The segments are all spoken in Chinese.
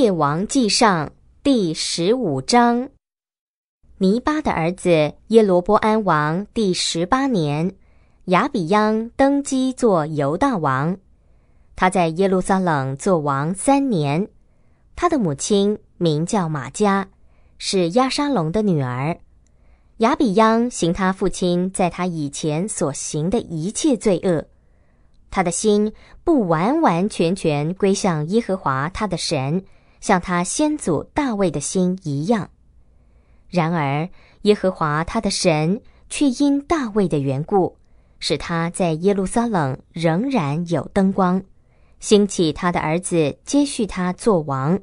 列王记上第十五章。尼巴的儿子耶罗波安王第十八年，亚比央登基做犹大王。他在耶路撒冷做王三年。他的母亲名叫玛加，是亚沙龙的女儿。亚比央行他父亲在他以前所行的一切罪恶，他的心不完完全全归向耶和华他的神。像他先祖大卫的心一样，然而耶和华他的神却因大卫的缘故，使他在耶路撒冷仍然有灯光，兴起他的儿子接续他做王，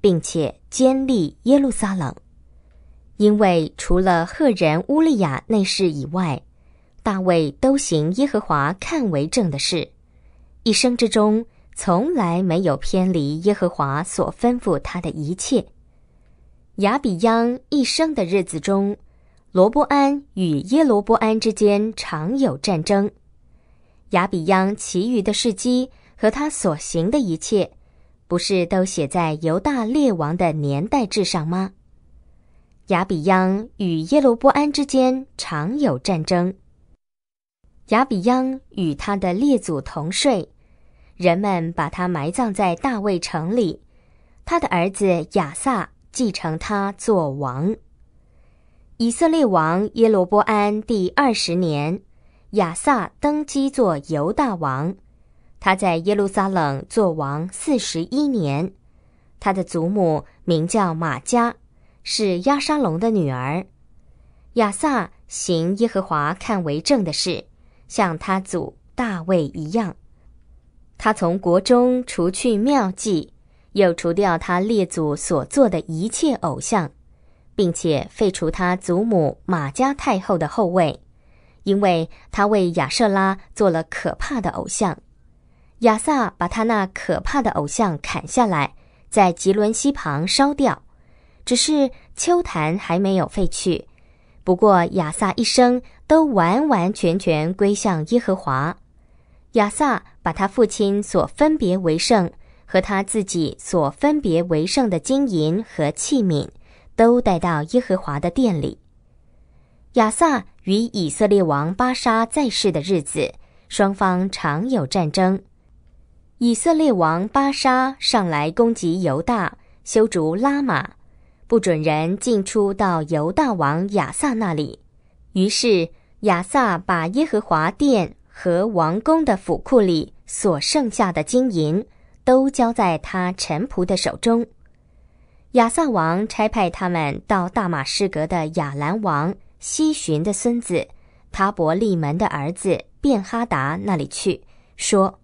并且坚立耶路撒冷，因为除了赫人乌利亚那事以外，大卫都行耶和华看为正的事，一生之中。从来没有偏离耶和华所吩咐他的一切。亚比央一生的日子中，罗波安与耶罗波安之间常有战争。亚比央其余的事迹和他所行的一切，不是都写在犹大列王的年代志上吗？亚比央与耶罗波安之间常有战争。亚比央与他的列祖同睡。人们把他埋葬在大卫城里，他的儿子亚萨继承他做王。以色列王耶罗波安第二十年，亚萨登基做犹大王，他在耶路撒冷做王四十一年。他的祖母名叫玛加，是亚沙龙的女儿。亚萨行耶和华看为正的事，像他祖大卫一样。他从国中除去妙计，又除掉他列祖所做的一切偶像，并且废除他祖母马家太后的后位，因为他为亚瑟拉做了可怕的偶像。亚萨把他那可怕的偶像砍下来，在吉伦西旁烧掉。只是秋坛还没有废去。不过亚萨一生都完完全全归向耶和华。亚萨。把他父亲所分别为圣和他自己所分别为圣的金银和器皿，都带到耶和华的殿里。亚萨与以色列王巴沙在世的日子，双方常有战争。以色列王巴沙上来攻击犹大，修筑拉马，不准人进出到犹大王亚萨那里。于是亚萨把耶和华殿。和王宫的府库里所剩下的金银，都交在他臣仆的手中。亚萨王差派他们到大马士革的亚兰王西寻的孙子塔伯利门的儿子便哈达那里去，说：“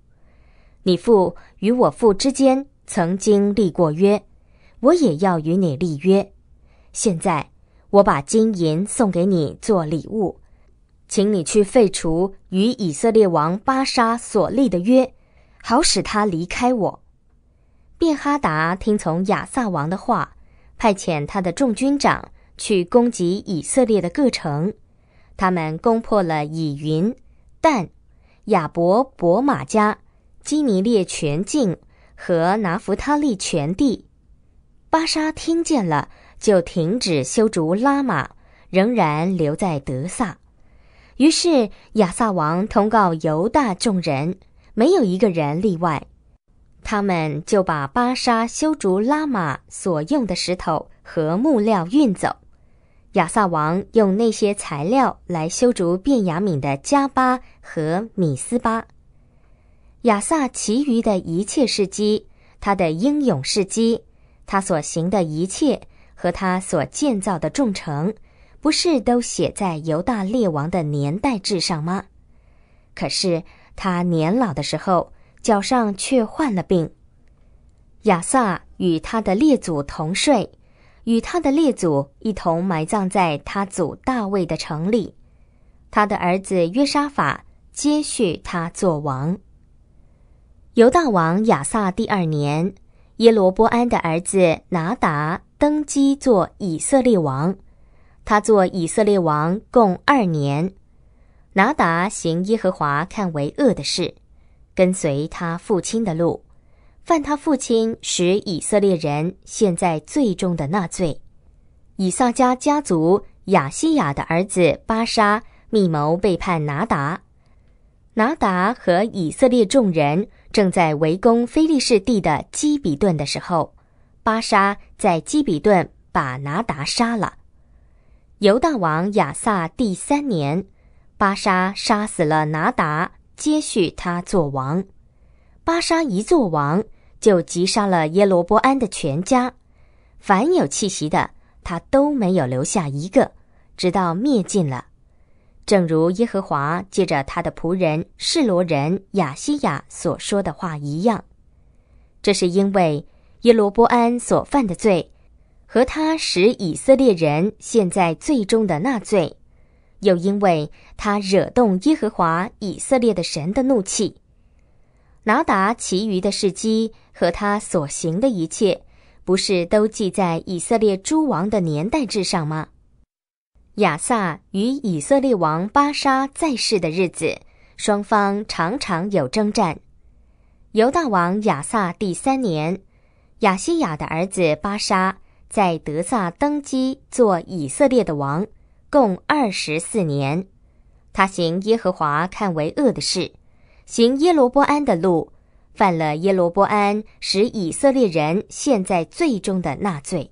你父与我父之间曾经立过约，我也要与你立约。现在我把金银送给你做礼物。”请你去废除与以色列王巴沙所立的约，好使他离开我。便哈达听从亚萨王的话，派遣他的众军长去攻击以色列的各城。他们攻破了以云、但、亚伯、伯玛加、基尼列全境和拿弗他利全地。巴沙听见了，就停止修筑拉玛，仍然留在德萨。于是亚萨王通告犹大众人，没有一个人例外。他们就把巴沙修筑拉玛所用的石头和木料运走。亚萨王用那些材料来修筑便雅敏的加巴和米斯巴。亚萨其余的一切事迹，他的英勇事迹，他所行的一切和他所建造的众城。不是都写在犹大列王的年代志上吗？可是他年老的时候，脚上却患了病。亚萨与他的列祖同睡，与他的列祖一同埋葬在他祖大卫的城里。他的儿子约沙法接续他做王。犹大王亚萨第二年，耶罗波安的儿子拿达登基做以色列王。他做以色列王共二年，拿达行耶和华看为恶的事，跟随他父亲的路，犯他父亲使以色列人现在最重的那罪。以撒迦家族亚西亚的儿子巴沙密谋背叛拿达。拿达和以色列众人正在围攻非利士地的基比顿的时候，巴沙在基比顿把拿达杀了。犹大王亚萨第三年，巴沙杀死了拿达，接续他做王。巴沙一做王，就击杀了耶罗波安的全家，凡有气息的，他都没有留下一个，直到灭尽了。正如耶和华借着他的仆人士罗人亚西亚所说的话一样，这是因为耶罗波安所犯的罪。和他使以色列人陷在最终的纳罪，又因为他惹动耶和华以色列的神的怒气，拿达其余的事迹和他所行的一切，不是都记在以色列诸王的年代之上吗？亚撒与以色列王巴沙在世的日子，双方常常有征战。犹大王亚撒第三年，亚西亚的儿子巴沙。在德萨登基做以色列的王，共二十四年。他行耶和华看为恶的事，行耶罗波安的路，犯了耶罗波安使以色列人陷在罪中的那罪。